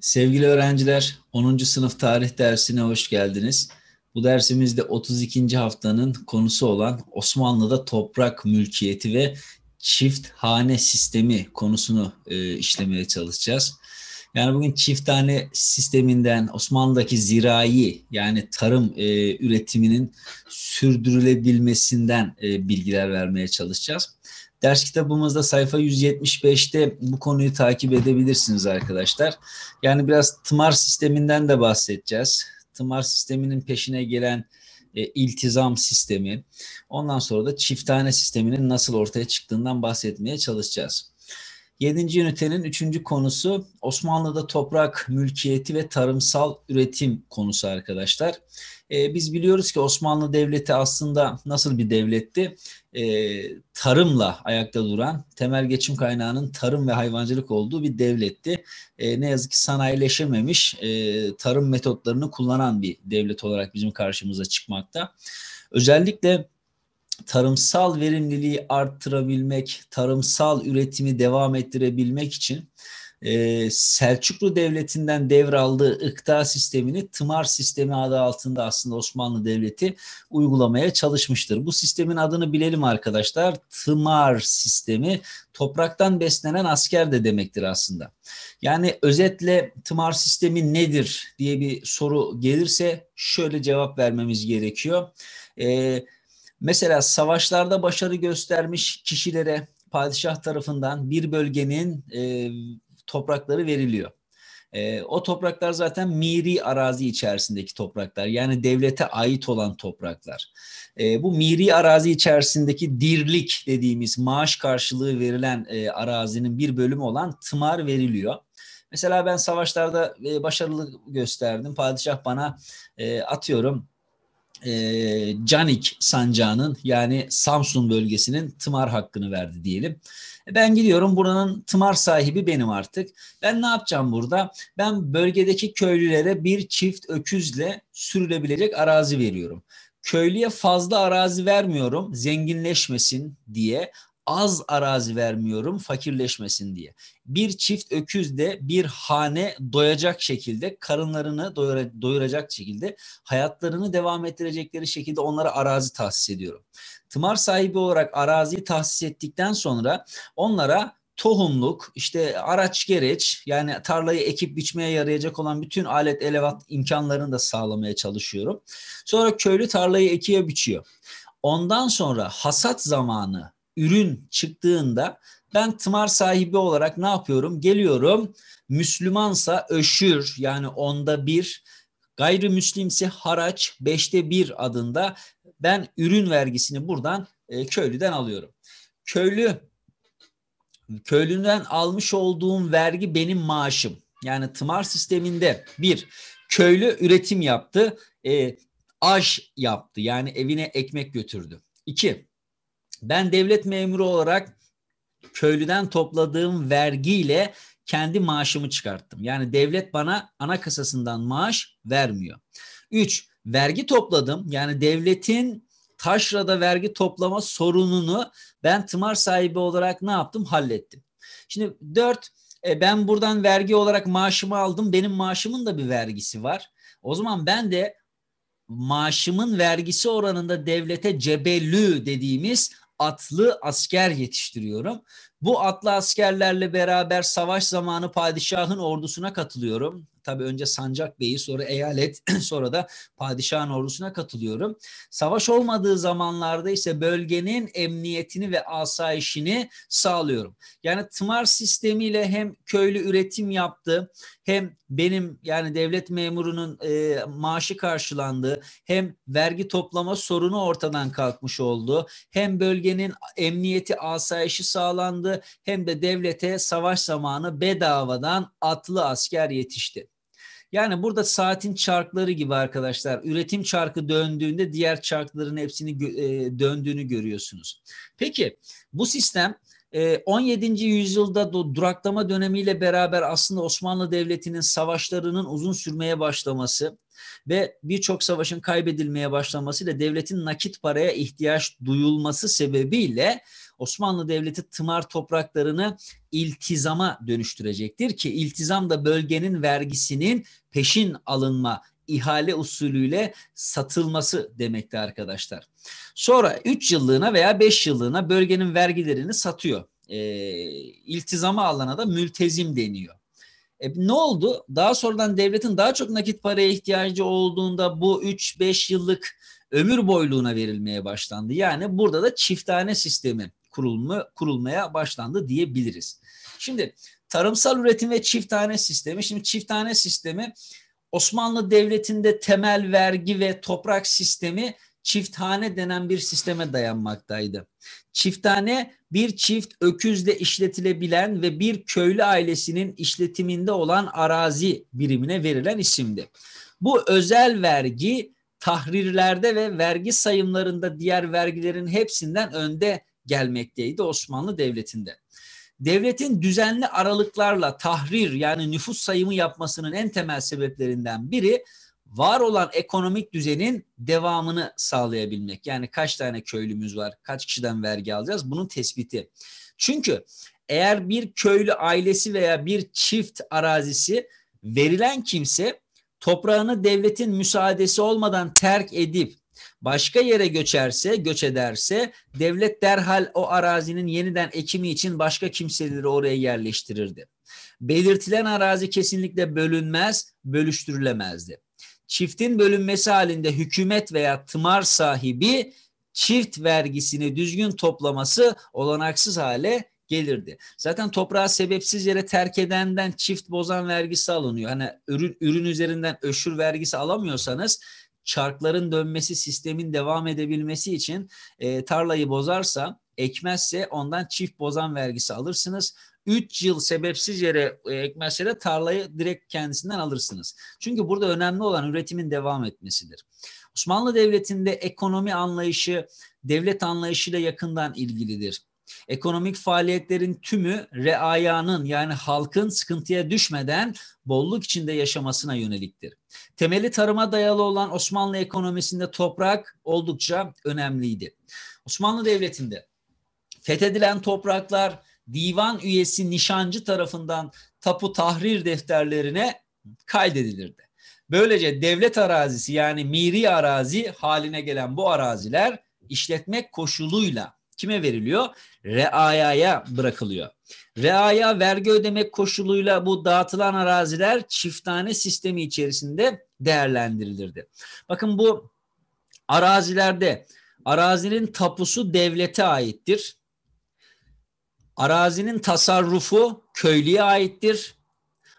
Sevgili öğrenciler, 10. sınıf tarih dersine hoş geldiniz. Bu dersimizde 32. haftanın konusu olan Osmanlı'da toprak mülkiyeti ve çift hane sistemi konusunu e, işlemeye çalışacağız. Yani bugün çift hane sisteminden Osmanlı'daki zirai yani tarım e, üretiminin sürdürülebilmesinden e, bilgiler vermeye çalışacağız. Ders kitabımızda sayfa 175'te bu konuyu takip edebilirsiniz arkadaşlar. Yani biraz tımar sisteminden de bahsedeceğiz. Tımar sisteminin peşine gelen e, iltizam sistemi. Ondan sonra da çiftane sisteminin nasıl ortaya çıktığından bahsetmeye çalışacağız. Yedinci ünitenin üçüncü konusu Osmanlı'da toprak mülkiyeti ve tarımsal üretim konusu arkadaşlar. E, biz biliyoruz ki Osmanlı Devleti aslında nasıl bir devletti? E, tarımla ayakta duran, temel geçim kaynağının tarım ve hayvancılık olduğu bir devletti. E, ne yazık ki sanayileşememiş e, tarım metotlarını kullanan bir devlet olarak bizim karşımıza çıkmakta. Özellikle tarımsal verimliliği arttırabilmek, tarımsal üretimi devam ettirebilmek için ee, Selçuklu Devleti'nden devraldığı ıkta sistemini tımar sistemi adı altında aslında Osmanlı Devleti uygulamaya çalışmıştır. Bu sistemin adını bilelim arkadaşlar. Tımar sistemi topraktan beslenen asker de demektir aslında. Yani özetle tımar sistemi nedir diye bir soru gelirse şöyle cevap vermemiz gerekiyor. Eee Mesela savaşlarda başarı göstermiş kişilere padişah tarafından bir bölgenin e, toprakları veriliyor. E, o topraklar zaten miri arazi içerisindeki topraklar. Yani devlete ait olan topraklar. E, bu miri arazi içerisindeki dirlik dediğimiz maaş karşılığı verilen e, arazinin bir bölümü olan tımar veriliyor. Mesela ben savaşlarda e, başarılı gösterdim. Padişah bana e, atıyorum e, Canik sancağının yani Samsun bölgesinin tımar hakkını verdi diyelim. E, ben gidiyorum buranın tımar sahibi benim artık. Ben ne yapacağım burada? Ben bölgedeki köylülere bir çift öküzle sürülebilecek arazi veriyorum köylüye fazla arazi vermiyorum zenginleşmesin diye az arazi vermiyorum fakirleşmesin diye. Bir çift öküz de bir hane doyacak şekilde karınlarını doyura, doyuracak şekilde hayatlarını devam ettirecekleri şekilde onlara arazi tahsis ediyorum. Tımar sahibi olarak araziyi tahsis ettikten sonra onlara tohumluk, işte araç gereç yani tarlayı ekip biçmeye yarayacak olan bütün alet elevat imkanlarını da sağlamaya çalışıyorum. Sonra köylü tarlayı ekiye biçiyor. Ondan sonra hasat zamanı ürün çıktığında ben tımar sahibi olarak ne yapıyorum? Geliyorum Müslümansa öşür yani onda bir, gayrimüslimsi haraç beşte bir adında ben ürün vergisini buradan e, köylüden alıyorum. Köylü köylünden almış olduğum vergi benim maaşım. Yani tımar sisteminde bir köylü üretim yaptı, e, aş yaptı yani evine ekmek götürdü. İki ben devlet memuru olarak köylüden topladığım vergiyle kendi maaşımı çıkarttım. Yani devlet bana ana kasasından maaş vermiyor. 3. Vergi topladım. Yani devletin taşrada vergi toplama sorununu ben tımar sahibi olarak ne yaptım? Hallettim. Şimdi 4. E, ben buradan vergi olarak maaşımı aldım. Benim maaşımın da bir vergisi var. O zaman ben de maaşımın vergisi oranında devlete cebelü dediğimiz atlı asker yetiştiriyorum. Bu atlı askerlerle beraber savaş zamanı padişahın ordusuna katılıyorum. Tabii önce Sancak Bey'i sonra eyalet sonra da padişahın ordusuna katılıyorum. Savaş olmadığı zamanlarda ise bölgenin emniyetini ve asayişini sağlıyorum. Yani tımar sistemiyle hem köylü üretim yaptı hem benim yani devlet memurunun e, maaşı karşılandı hem vergi toplama sorunu ortadan kalkmış oldu hem bölgenin emniyeti asayişi sağlandı hem de devlete savaş zamanı bedavadan atlı asker yetişti. Yani burada saatin çarkları gibi arkadaşlar. Üretim çarkı döndüğünde diğer çarkların hepsini e, döndüğünü görüyorsunuz. Peki bu sistem 17. Ee, yüzyılda duraklama dönemiyle beraber aslında Osmanlı Devleti'nin savaşlarının uzun sürmeye başlaması ve birçok savaşın kaybedilmeye başlamasıyla devletin nakit paraya ihtiyaç duyulması sebebiyle Osmanlı Devleti tımar topraklarını iltizama dönüştürecektir ki iltizam da bölgenin vergisinin peşin alınma ihale usulüyle satılması demekti arkadaşlar. Sonra 3 yıllığına veya 5 yıllığına bölgenin vergilerini satıyor. E, iltizama alana da mültezim deniyor. E, ne oldu? Daha sonradan devletin daha çok nakit paraya ihtiyacı olduğunda bu 3-5 yıllık ömür boyluğuna verilmeye başlandı. Yani burada da çiftane sistemi kurulma, kurulmaya başlandı diyebiliriz. Şimdi tarımsal üretim ve çiftane sistemi. Şimdi çiftane sistemi Osmanlı Devleti'nde temel vergi ve toprak sistemi çifthane denen bir sisteme dayanmaktaydı. Çifthane bir çift öküzle işletilebilen ve bir köylü ailesinin işletiminde olan arazi birimine verilen isimdi. Bu özel vergi tahrirlerde ve vergi sayımlarında diğer vergilerin hepsinden önde gelmekteydi Osmanlı Devleti'nde. Devletin düzenli aralıklarla tahrir yani nüfus sayımı yapmasının en temel sebeplerinden biri var olan ekonomik düzenin devamını sağlayabilmek. Yani kaç tane köylümüz var, kaç kişiden vergi alacağız bunun tespiti. Çünkü eğer bir köylü ailesi veya bir çift arazisi verilen kimse toprağını devletin müsaadesi olmadan terk edip başka yere göçerse, göç ederse devlet derhal o arazinin yeniden ekimi için başka kimseleri oraya yerleştirirdi. Belirtilen arazi kesinlikle bölünmez, bölüştürülemezdi çiftin bölünmesi halinde hükümet veya tımar sahibi çift vergisini düzgün toplaması olanaksız hale gelirdi. Zaten toprağı sebepsiz yere terk edenden çift bozan vergisi alınıyor. Hani ürün, ürün üzerinden öşür vergisi alamıyorsanız çarkların dönmesi sistemin devam edebilmesi için e, tarlayı bozarsa ekmezse ondan çift bozan vergisi alırsınız. 3 yıl sebepsiz yere e, ekmezse de tarlayı direkt kendisinden alırsınız. Çünkü burada önemli olan üretimin devam etmesidir. Osmanlı Devleti'nde ekonomi anlayışı devlet anlayışıyla yakından ilgilidir. Ekonomik faaliyetlerin tümü reayanın yani halkın sıkıntıya düşmeden bolluk içinde yaşamasına yöneliktir. Temeli tarıma dayalı olan Osmanlı ekonomisinde toprak oldukça önemliydi. Osmanlı Devleti'nde Fethedilen topraklar divan üyesi nişancı tarafından tapu tahrir defterlerine kaydedilirdi. Böylece devlet arazisi yani miri arazi haline gelen bu araziler işletmek koşuluyla kime veriliyor? Reayaya bırakılıyor. Reaya vergi ödemek koşuluyla bu dağıtılan araziler çiftane sistemi içerisinde değerlendirilirdi. Bakın bu arazilerde arazinin tapusu devlete aittir. Arazinin tasarrufu köylüye aittir.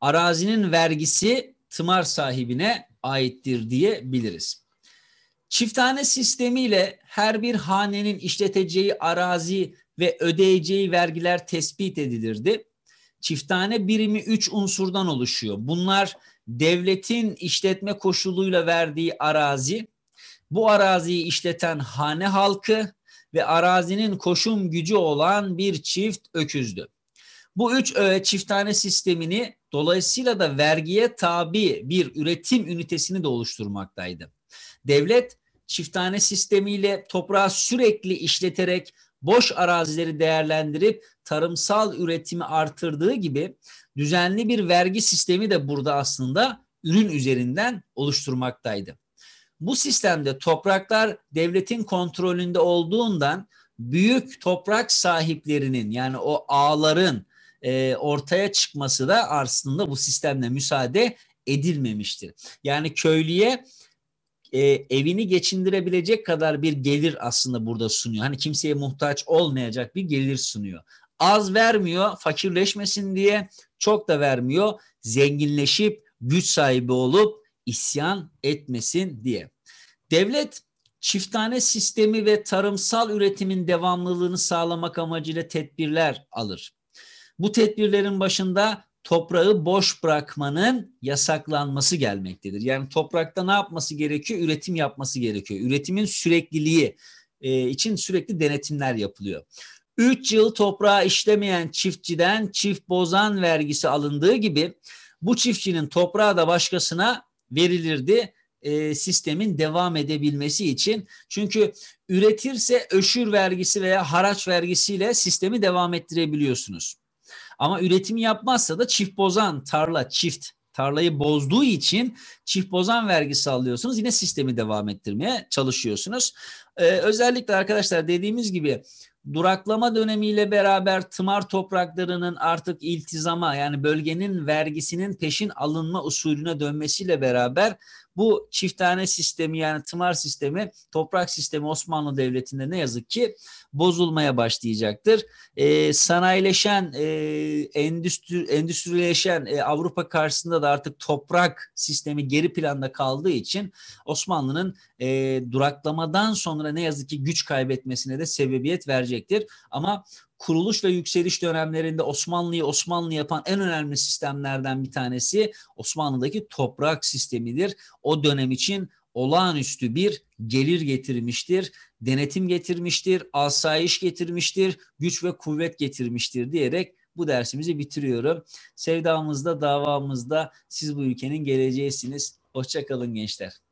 Arazinin vergisi tımar sahibine aittir diyebiliriz. Çiftane sistemiyle her bir hanenin işleteceği arazi ve ödeyeceği vergiler tespit edilirdi. Çifthane birimi üç unsurdan oluşuyor. Bunlar devletin işletme koşuluyla verdiği arazi, bu araziyi işleten hane halkı, ve arazinin koşum gücü olan bir çift öküzdü. Bu üç öğe çiftane sistemini dolayısıyla da vergiye tabi bir üretim ünitesini de oluşturmaktaydı. Devlet çiftane sistemiyle toprağı sürekli işleterek boş arazileri değerlendirip tarımsal üretimi artırdığı gibi düzenli bir vergi sistemi de burada aslında ürün üzerinden oluşturmaktaydı. Bu sistemde topraklar devletin kontrolünde olduğundan büyük toprak sahiplerinin yani o ağların e, ortaya çıkması da aslında bu sistemle müsaade edilmemiştir. Yani köylüye e, evini geçindirebilecek kadar bir gelir aslında burada sunuyor. Hani kimseye muhtaç olmayacak bir gelir sunuyor. Az vermiyor fakirleşmesin diye çok da vermiyor. Zenginleşip güç sahibi olup isyan etmesin diye. Devlet çiftane sistemi ve tarımsal üretimin devamlılığını sağlamak amacıyla tedbirler alır. Bu tedbirlerin başında toprağı boş bırakmanın yasaklanması gelmektedir. Yani toprakta ne yapması gerekiyor? Üretim yapması gerekiyor. Üretimin sürekliliği e, için sürekli denetimler yapılıyor. 3 yıl toprağa işlemeyen çiftçiden çift bozan vergisi alındığı gibi bu çiftçinin toprağı da başkasına verilirdi e, sistemin devam edebilmesi için. Çünkü üretirse öşür vergisi veya haraç vergisiyle sistemi devam ettirebiliyorsunuz. Ama üretim yapmazsa da çift bozan tarla çift tarlayı bozduğu için çift bozan vergisi alıyorsunuz. Yine sistemi devam ettirmeye çalışıyorsunuz. Ee, özellikle arkadaşlar dediğimiz gibi duraklama dönemiyle beraber tımar topraklarının artık iltizama yani bölgenin vergisinin peşin alınma usulüne dönmesiyle beraber bu çift çiftane sistemi yani tımar sistemi, toprak sistemi Osmanlı Devleti'nde ne yazık ki bozulmaya başlayacaktır. E, sanayileşen, e, endüstri, endüstrileşen e, Avrupa karşısında da artık toprak sistemi geri planda kaldığı için Osmanlı'nın e, duraklamadan sonra ne yazık ki güç kaybetmesine de sebebiyet verecektir. Ama kuruluş ve yükseliş dönemlerinde Osmanlı'yı Osmanlı yapan en önemli sistemlerden bir tanesi Osmanlı'daki toprak sistemidir. O dönem için olağanüstü bir gelir getirmiştir, denetim getirmiştir, asayiş getirmiştir, güç ve kuvvet getirmiştir diyerek bu dersimizi bitiriyorum. Sevdamızda, davamızda siz bu ülkenin geleceğisiniz. Hoşçakalın gençler.